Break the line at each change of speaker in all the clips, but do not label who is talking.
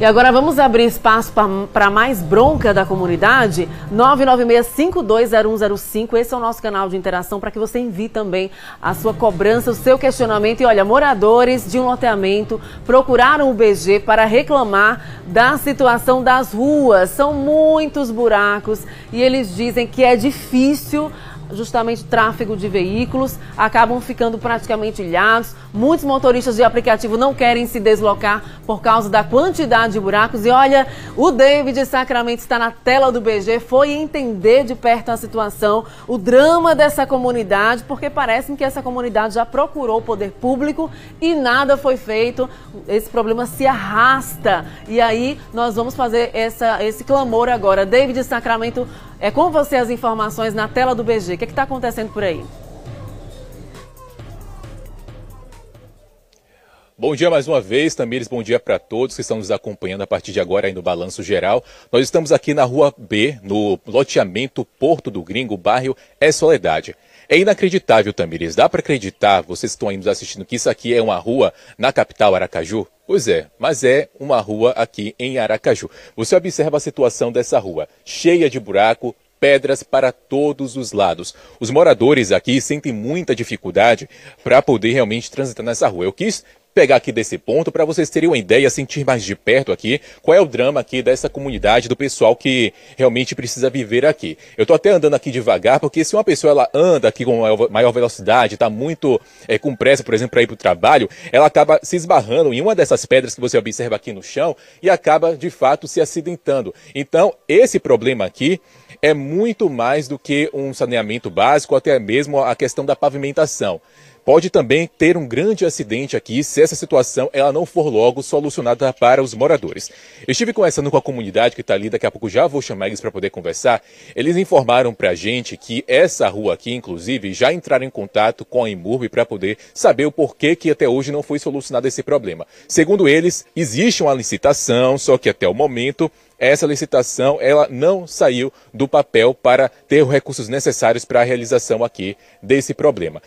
E agora vamos abrir espaço para mais bronca da comunidade? 996-520105. Esse é o nosso canal de interação para que você envie também a sua cobrança, o seu questionamento. E olha, moradores de um loteamento procuraram o BG para reclamar da situação das ruas. São muitos buracos e eles dizem que é difícil justamente tráfego de veículos, acabam ficando praticamente ilhados. Muitos motoristas de aplicativo não querem se deslocar por causa da quantidade de buracos. E olha, o David Sacramento está na tela do BG, foi entender de perto a situação, o drama dessa comunidade, porque parece que essa comunidade já procurou o poder público e nada foi feito. Esse problema se arrasta. E aí nós vamos fazer essa, esse clamor agora. David Sacramento, é com você as informações na tela do BG. O que é está acontecendo por aí?
Bom dia mais uma vez, Tamires. Bom dia para todos que estão nos acompanhando a partir de agora aí no Balanço Geral. Nós estamos aqui na Rua B, no loteamento Porto do Gringo, bairro É Soledade. É inacreditável, Tamires. Dá para acreditar, vocês estão aí nos assistindo, que isso aqui é uma rua na capital Aracaju? Pois é, mas é uma rua aqui em Aracaju. Você observa a situação dessa rua, cheia de buraco, pedras para todos os lados. Os moradores aqui sentem muita dificuldade para poder realmente transitar nessa rua. Eu quis pegar aqui desse ponto para vocês terem uma ideia, sentir mais de perto aqui qual é o drama aqui dessa comunidade, do pessoal que realmente precisa viver aqui. Eu estou até andando aqui devagar, porque se uma pessoa ela anda aqui com maior velocidade, está muito é, com pressa, por exemplo, para ir para o trabalho, ela acaba se esbarrando em uma dessas pedras que você observa aqui no chão e acaba, de fato, se acidentando. Então, esse problema aqui é muito mais do que um saneamento básico, até mesmo a questão da pavimentação. Pode também ter um grande acidente aqui se essa situação ela não for logo solucionada para os moradores. Estive conversando com a comunidade que está ali, daqui a pouco já vou chamar eles para poder conversar. Eles informaram para a gente que essa rua aqui, inclusive, já entraram em contato com a Imurb para poder saber o porquê que até hoje não foi solucionado esse problema. Segundo eles, existe uma licitação, só que até o momento essa licitação ela não saiu do papel para ter os recursos necessários para a realização aqui desse problema.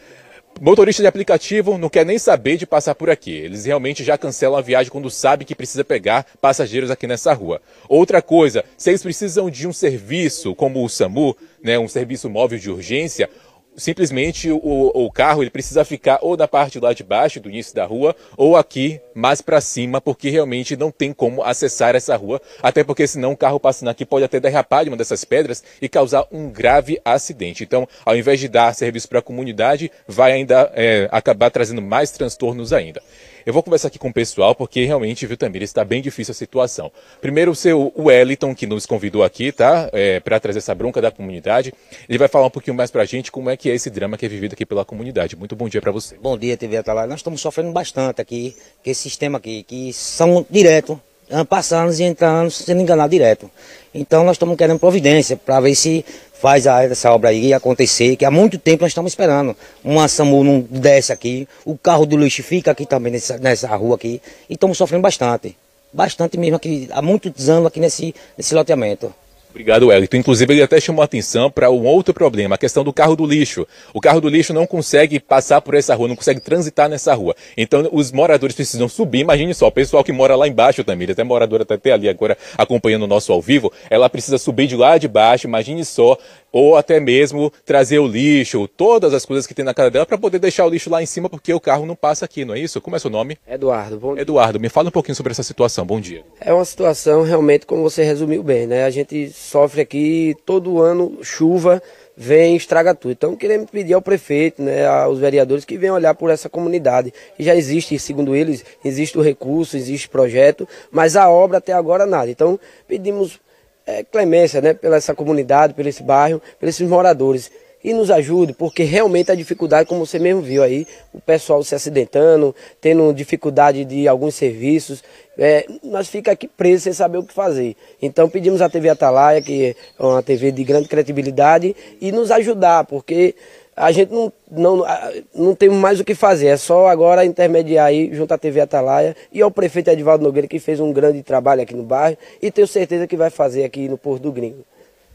Motorista de aplicativo não quer nem saber de passar por aqui. Eles realmente já cancelam a viagem quando sabem que precisa pegar passageiros aqui nessa rua. Outra coisa, se eles precisam de um serviço como o SAMU, né, um serviço móvel de urgência, simplesmente o, o, carro ele precisa ficar ou na parte lá de baixo do início da rua ou aqui mais para cima, porque realmente não tem como acessar essa rua, até porque senão o carro passando aqui pode até derrapar de uma dessas pedras e causar um grave acidente. Então, ao invés de dar serviço para a comunidade, vai ainda é, acabar trazendo mais transtornos ainda. Eu vou conversar aqui com o pessoal, porque realmente, viu, Tamir, está bem difícil a situação. Primeiro, o seu Wellington, que nos convidou aqui, tá? É, para trazer essa bronca da comunidade. Ele vai falar um pouquinho mais para a gente como é que é esse drama que é vivido aqui pela comunidade. Muito bom dia para você. Bom dia, TV Atalá. Nós estamos sofrendo bastante aqui, que esse sistema aqui, que
são direto, passando e entrando, sendo enganado direto. Então, nós estamos querendo providência para ver se faz a, essa obra aí acontecer, que há muito tempo nós estamos esperando. Uma SAMU não desce aqui, o carro do lixo fica aqui também, nessa, nessa rua aqui, e estamos sofrendo bastante. Bastante mesmo aqui, há muitos anos aqui nesse, nesse loteamento.
Obrigado, Wellington. Inclusive, ele até chamou atenção para um outro problema, a questão do carro do lixo. O carro do lixo não consegue passar por essa rua, não consegue transitar nessa rua. Então, os moradores precisam subir. Imagine só, o pessoal que mora lá embaixo também, até moradora está até ali agora acompanhando o nosso ao vivo, ela precisa subir de lá de baixo. Imagine só ou até mesmo trazer o lixo, todas as coisas que tem na casa dela para poder deixar o lixo lá em cima porque o carro não passa aqui, não é isso? Como é seu nome? Eduardo. Bom dia. Eduardo, me fala um pouquinho sobre essa situação. Bom dia.
É uma situação realmente como você resumiu bem, né? A gente sofre aqui todo ano chuva, vem estraga tudo. Então queremos pedir ao prefeito, né, aos vereadores que venham olhar por essa comunidade. E já existe, segundo eles, existe o recurso, existe projeto, mas a obra até agora nada. Então pedimos é, clemência né, pela essa comunidade, pelo esse bairro, pelos esses moradores. E nos ajude, porque realmente a dificuldade, como você mesmo viu aí, o pessoal se acidentando, tendo dificuldade de alguns serviços, é, nós ficamos aqui presos sem saber o que fazer. Então pedimos à TV Atalaia, que é uma TV de grande credibilidade, e nos ajudar, porque a gente não, não, não tem mais o que fazer, é só agora intermediar aí junto à TV Atalaia e ao prefeito Edvaldo Nogueira, que fez um grande trabalho aqui no bairro e tenho certeza que vai fazer aqui no Porto do Gringo.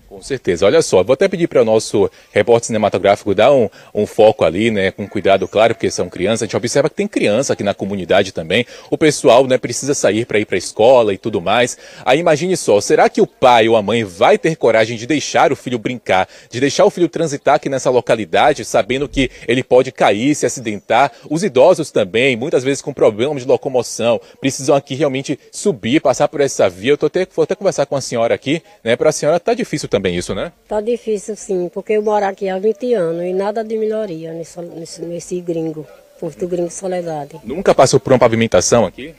Com certeza. Olha só, vou até pedir para o nosso repórter cinematográfico dar um, um, foco ali, né, com cuidado, claro, porque são crianças. A gente observa que tem criança aqui na comunidade também. O pessoal, né, precisa sair para ir para a escola e tudo mais. Aí imagine só, será que o pai ou a mãe vai ter coragem de deixar o filho brincar, de deixar o filho transitar aqui nessa localidade, sabendo que ele pode cair, se acidentar? Os idosos também, muitas vezes com problemas de locomoção, precisam aqui realmente subir, passar por essa via. Eu tô até, vou até conversar com a senhora aqui, né, para a senhora tá difícil também também isso, né?
Tá difícil sim, porque eu moro aqui há 20 anos e nada de melhoria nesse, nesse, nesse gringo. Porto Gringo Soledade. Nunca
passou por uma pavimentação aqui?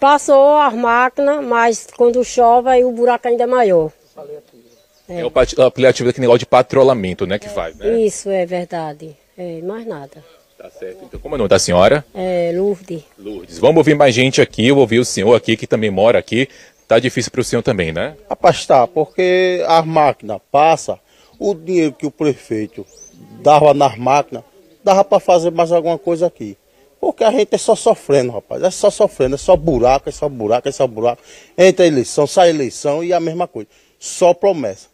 Passou as máquinas, mas quando chove aí o buraco ainda é maior.
É, o aplicativo daquele negócio de patrulhamento, né, que é. faz, né?
Isso, é verdade. É, mais nada.
Tá certo. Então, como é o nome da senhora? É, Lourdes. Lourdes. Vamos ouvir mais gente aqui. Eu ouvir o senhor aqui, que também mora aqui Tá difícil para o senhor também, né? Rapaz, tá, porque as máquinas passam, o dinheiro que o prefeito dava nas máquinas, dava para fazer mais alguma coisa aqui. Porque a gente é só sofrendo, rapaz. É só sofrendo, é só buraco, é só buraco, é só buraco. Entra eleição, sai eleição e é a mesma coisa. Só promessa.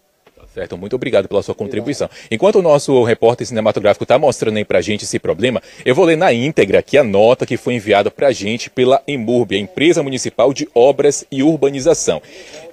Certo, muito obrigado pela sua contribuição. Enquanto o nosso repórter cinematográfico está mostrando aí para a gente esse problema, eu vou ler na íntegra aqui a nota que foi enviada para a gente pela Emurb, a Empresa Municipal de Obras e Urbanização.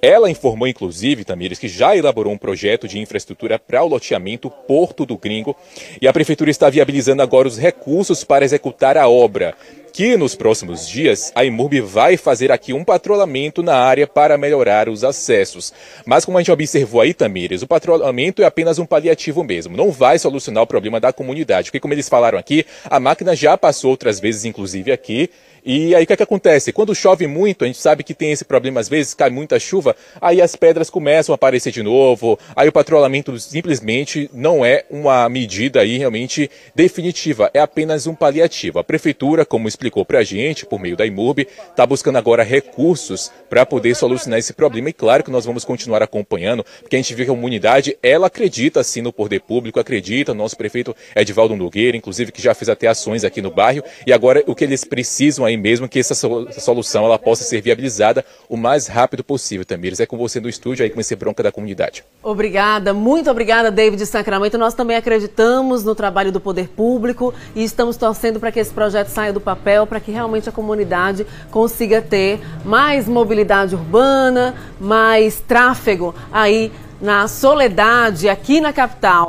Ela informou, inclusive, Tamires, que já elaborou um projeto de infraestrutura para o loteamento Porto do Gringo e a Prefeitura está viabilizando agora os recursos para executar a obra que nos próximos dias a IMURB vai fazer aqui um patrulhamento na área para melhorar os acessos. Mas como a gente observou aí, Tamires, o patrulhamento é apenas um paliativo mesmo, não vai solucionar o problema da comunidade, porque como eles falaram aqui, a máquina já passou outras vezes, inclusive aqui, e aí o que, é que acontece? Quando chove muito, a gente sabe que tem esse problema às vezes, cai muita chuva, aí as pedras começam a aparecer de novo, aí o patrulhamento simplesmente não é uma medida aí realmente definitiva, é apenas um paliativo. A prefeitura, como explicou explicou para a gente, por meio da IMURB, está buscando agora recursos para poder solucionar esse problema. E claro que nós vamos continuar acompanhando, porque a gente vê que a comunidade, ela acredita sim no poder público, acredita, nosso prefeito Edvaldo Nogueira, inclusive, que já fez até ações aqui no bairro. E agora o que eles precisam aí mesmo, que essa solução ela possa ser viabilizada o mais rápido possível, Tamires. É com você no estúdio aí com esse bronca da comunidade.
Obrigada, muito obrigada, David Sacramento. Nós também acreditamos no trabalho do poder público e estamos torcendo para que esse projeto saia do papel papel para que realmente a comunidade consiga ter mais mobilidade urbana, mais tráfego aí na Soledade, aqui na capital.